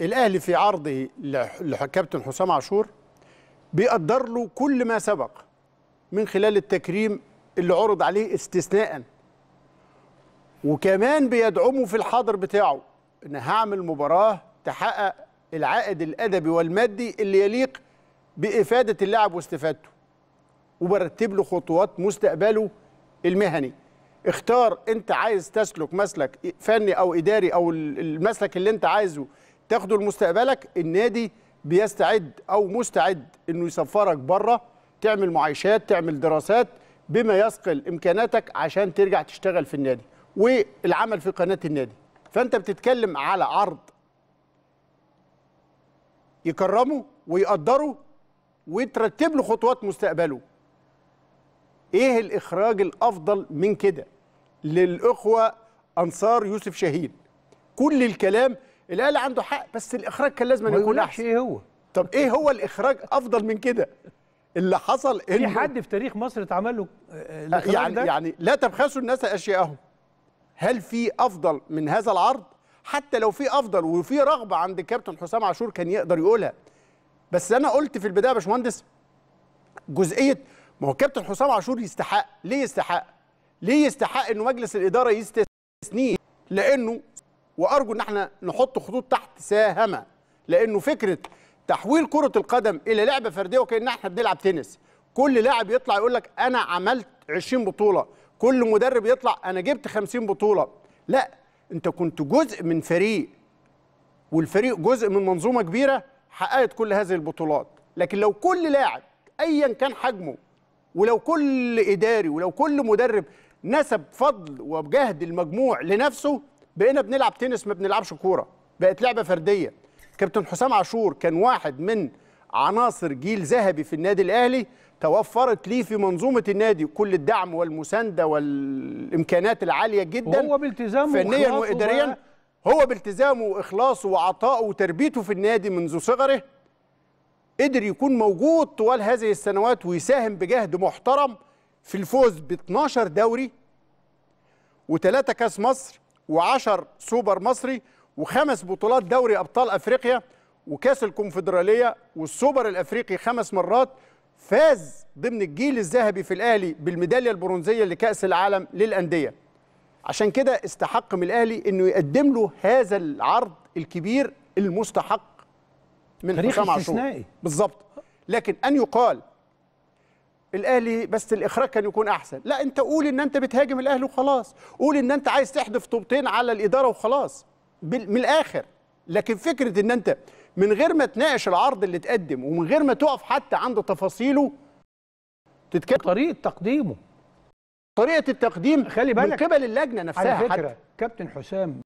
الاهلي في عرضه لكابتن حسام عاشور بيقدر له كل ما سبق من خلال التكريم اللي عرض عليه استثناء وكمان بيدعمه في الحاضر بتاعه ان هعمل مباراه تحقق العائد الادبي والمادي اللي يليق بافاده اللاعب واستفادته وبرتب له خطوات مستقبله المهني اختار انت عايز تسلك مسلك فني او اداري او المسلك اللي انت عايزه تاخده لمستقبلك النادي بيستعد او مستعد انه يسفرك بره تعمل معايشات تعمل دراسات بما يثقل امكاناتك عشان ترجع تشتغل في النادي والعمل في قناه النادي فانت بتتكلم على عرض يكرمه ويقدره ويترتب له خطوات مستقبله ايه الاخراج الافضل من كده للاخوه انصار يوسف شاهين كل الكلام الاهلي عنده حق بس الاخراج كان لازم يكون احسن ايه هو طب ايه هو الاخراج افضل من كده اللي حصل ان في حد في تاريخ مصر اتعمل له آه، آه، آه، يعني ده؟ يعني لا تبخسوا الناس اشياءهم هل في افضل من هذا العرض حتى لو في افضل وفي رغبه عند كابتن حسام عاشور كان يقدر يقولها بس انا قلت في البدايه يا باشمهندس جزئيه ما هو كابتن حسام عاشور يستحق ليه يستحق ليه يستحق انه مجلس الاداره يستثنيه لانه وارجو ان احنا نحط خطوط تحت ساهمه لانه فكره تحويل كره القدم الى لعبه فرديه وكان احنا بنلعب تنس كل لاعب يطلع يقول لك انا عملت 20 بطوله كل مدرب يطلع انا جبت 50 بطوله لا انت كنت جزء من فريق والفريق جزء من منظومه كبيره حققت كل هذه البطولات لكن لو كل لاعب ايا كان حجمه ولو كل اداري ولو كل مدرب نسب فضل وجهد المجموع لنفسه بقينا بنلعب تنس ما بنلعبش كوره بقت لعبه فرديه كابتن حسام عاشور كان واحد من عناصر جيل ذهبي في النادي الاهلي توفرت ليه في منظومه النادي كل الدعم والمسانده والامكانات العاليه جدا هو بالتزامه فنيا واداريا هو بالتزامه واخلاصه وعطائه وتربيته في النادي منذ صغره قدر يكون موجود طوال هذه السنوات ويساهم بجهد محترم في الفوز ب 12 دوري وثلاثه كاس مصر و10 سوبر مصري وخمس بطولات دوري ابطال افريقيا وكاس الكونفدراليه والسوبر الافريقي خمس مرات فاز ضمن الجيل الذهبي في الاهلي بالميداليه البرونزيه لكاس العالم للانديه عشان كده استحق من الاهلي انه يقدم له هذا العرض الكبير المستحق من تاريخ استثنائي بالظبط لكن ان يقال الاهلي بس الاخراج كان يكون احسن لا انت قول ان انت بتهاجم الاهلي وخلاص قول ان انت عايز تحذف طوبتين على الاداره وخلاص من الاخر لكن فكره ان انت من غير ما تناقش العرض اللي اتقدم ومن غير ما تقف حتى عند تفاصيله تتكلم طريقه تقديمه طريقه التقديم خلي بالك من قبل اللجنه نفسها على فكره حتى. كابتن حسام